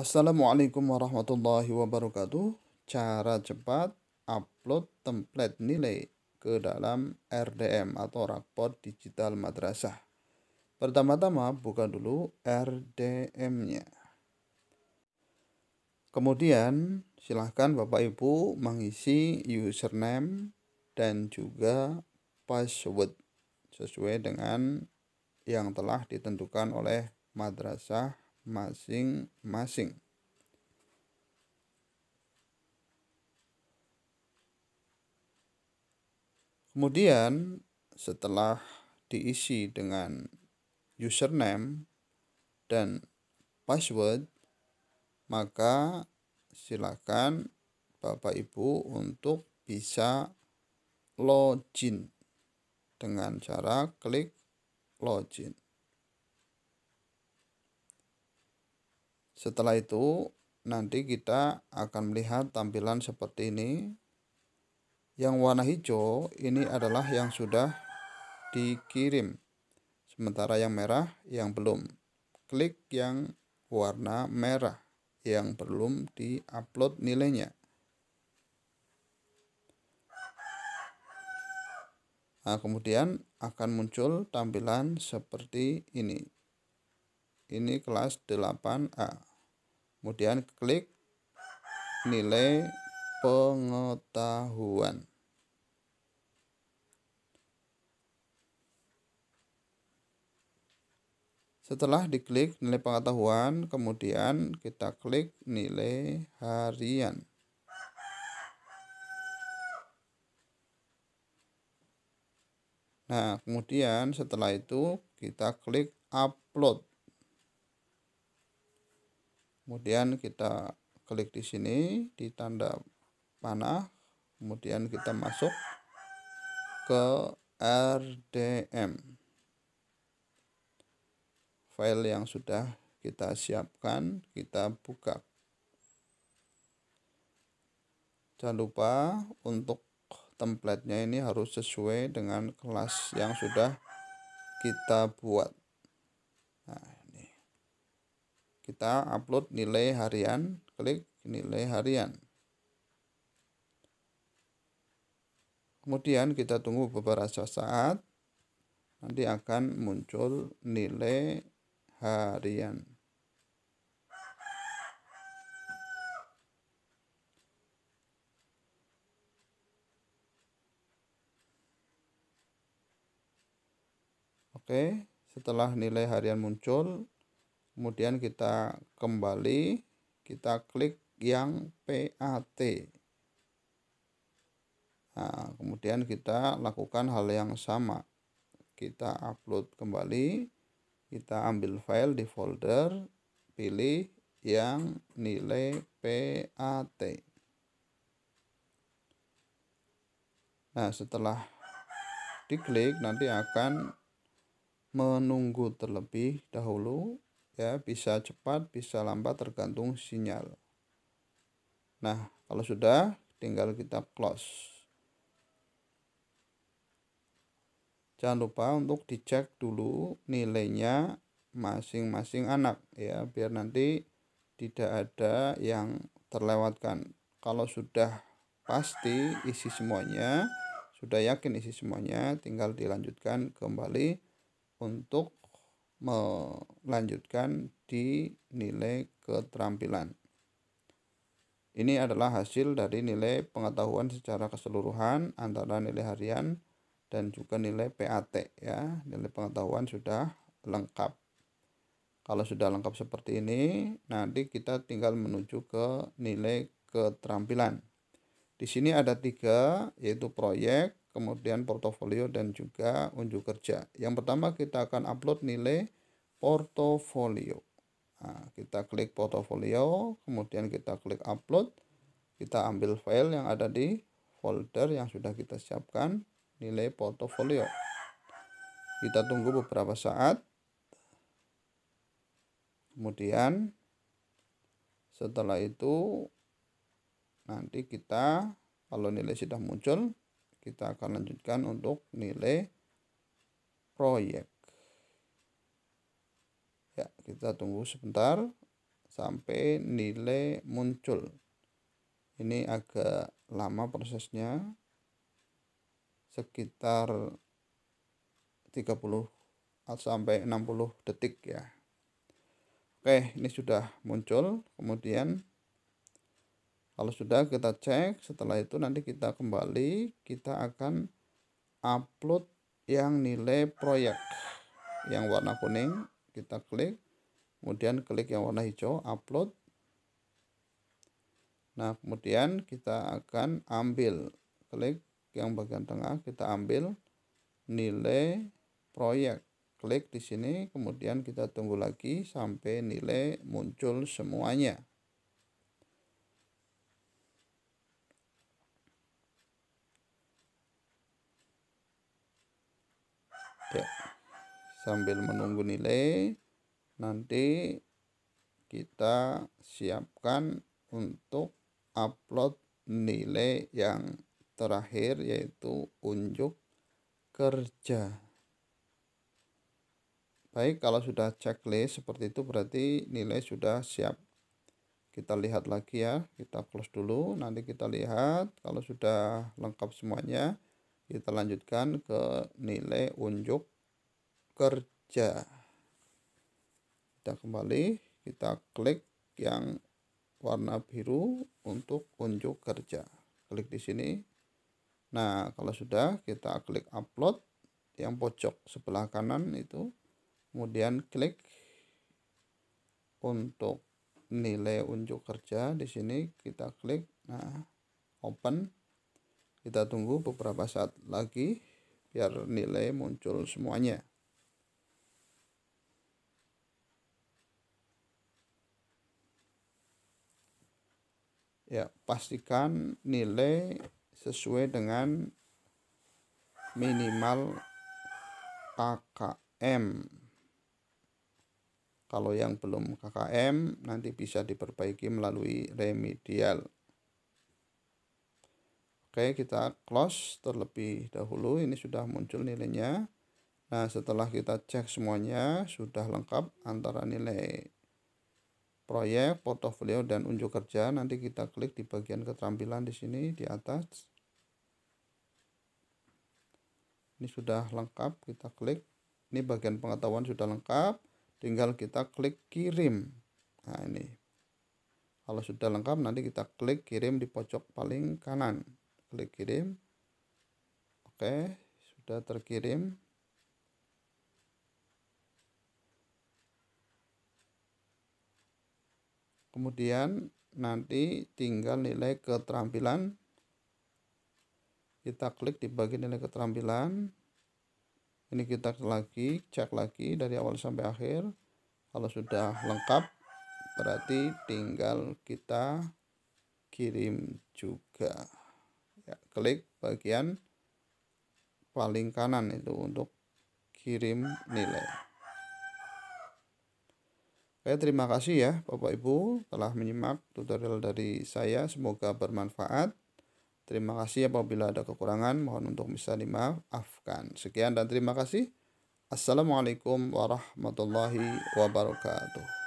Assalamualaikum warahmatullahi wabarakatuh. Cara cepat upload template nilai ke dalam RDM atau raport digital madrasah. Pertama-tama buka dulu RDM-nya. Kemudian silahkan Bapak Ibu mengisi username dan juga password sesuai dengan yang telah ditentukan oleh madrasah masing-masing. Kemudian setelah diisi dengan username dan password, maka silakan Bapak Ibu untuk bisa login dengan cara klik login. Setelah itu nanti kita akan melihat tampilan seperti ini. Yang warna hijau ini adalah yang sudah dikirim. Sementara yang merah yang belum. Klik yang warna merah yang belum diupload nilainya. Nah, kemudian akan muncul tampilan seperti ini. Ini kelas 8A kemudian klik nilai pengetahuan Setelah diklik nilai pengetahuan, kemudian kita klik nilai harian. Nah, kemudian setelah itu kita klik upload kemudian kita klik di sini di tanda panah kemudian kita masuk ke RDM file yang sudah kita siapkan kita buka jangan lupa untuk templatenya ini harus sesuai dengan kelas yang sudah kita buat nah, kita upload nilai harian klik nilai harian kemudian kita tunggu beberapa saat nanti akan muncul nilai harian Oke, setelah nilai harian muncul, kemudian kita kembali kita klik yang PAT nah, kemudian kita lakukan hal yang sama kita upload kembali kita ambil file di folder pilih yang nilai PAT nah setelah diklik nanti akan menunggu terlebih dahulu ya bisa cepat bisa lambat tergantung sinyal nah kalau sudah tinggal kita close jangan lupa untuk dicek dulu nilainya masing-masing anak ya biar nanti tidak ada yang terlewatkan kalau sudah pasti isi semuanya sudah yakin isi semuanya tinggal dilanjutkan kembali untuk melanjutkan di nilai keterampilan. Ini adalah hasil dari nilai pengetahuan secara keseluruhan antara nilai harian dan juga nilai PAT ya. Nilai pengetahuan sudah lengkap. Kalau sudah lengkap seperti ini, nanti kita tinggal menuju ke nilai keterampilan. Di sini ada tiga, yaitu proyek, kemudian portofolio dan juga unjuk kerja. Yang pertama kita akan upload nilai portofolio. Nah, kita klik portofolio, kemudian kita klik upload, kita ambil file yang ada di folder yang sudah kita siapkan nilai portofolio. Kita tunggu beberapa saat. Kemudian setelah itu nanti kita kalau nilai sudah muncul kita akan lanjutkan untuk nilai proyek ya kita tunggu sebentar sampai nilai muncul ini agak lama prosesnya sekitar 30 sampai 60 detik ya Oke ini sudah muncul kemudian kalau sudah kita cek, setelah itu nanti kita kembali, kita akan upload yang nilai proyek yang warna kuning, kita klik, kemudian klik yang warna hijau, upload. Nah, kemudian kita akan ambil, klik yang bagian tengah, kita ambil nilai proyek. Klik di sini, kemudian kita tunggu lagi sampai nilai muncul semuanya. ya sambil menunggu nilai nanti kita siapkan untuk upload nilai yang terakhir yaitu unjuk kerja baik kalau sudah checklist seperti itu berarti nilai sudah siap kita lihat lagi ya kita close dulu nanti kita lihat kalau sudah lengkap semuanya kita lanjutkan ke nilai unjuk kerja kita kembali kita klik yang warna biru untuk unjuk kerja klik di sini nah kalau sudah kita klik upload yang pojok sebelah kanan itu kemudian klik untuk nilai unjuk kerja di sini kita klik nah open kita tunggu beberapa saat lagi biar nilai muncul semuanya. Ya, pastikan nilai sesuai dengan minimal KKM. Kalau yang belum KKM nanti bisa diperbaiki melalui remedial. Oke, kita close terlebih dahulu. Ini sudah muncul nilainya. Nah, setelah kita cek semuanya, sudah lengkap antara nilai proyek, portofolio, dan unjuk kerja. Nanti kita klik di bagian keterampilan di sini, di atas. Ini sudah lengkap, kita klik. Ini bagian pengetahuan sudah lengkap. Tinggal kita klik kirim. Nah, ini. Kalau sudah lengkap, nanti kita klik kirim di pojok paling kanan klik kirim oke sudah terkirim kemudian nanti tinggal nilai keterampilan kita klik di bagian nilai keterampilan ini kita lagi cek lagi dari awal sampai akhir kalau sudah lengkap berarti tinggal kita kirim juga klik bagian paling kanan itu untuk kirim nilai. Oke, terima kasih ya Bapak Ibu telah menyimak tutorial dari saya. Semoga bermanfaat. Terima kasih apabila ada kekurangan mohon untuk bisa dimaafkan. Sekian dan terima kasih. Assalamualaikum warahmatullahi wabarakatuh.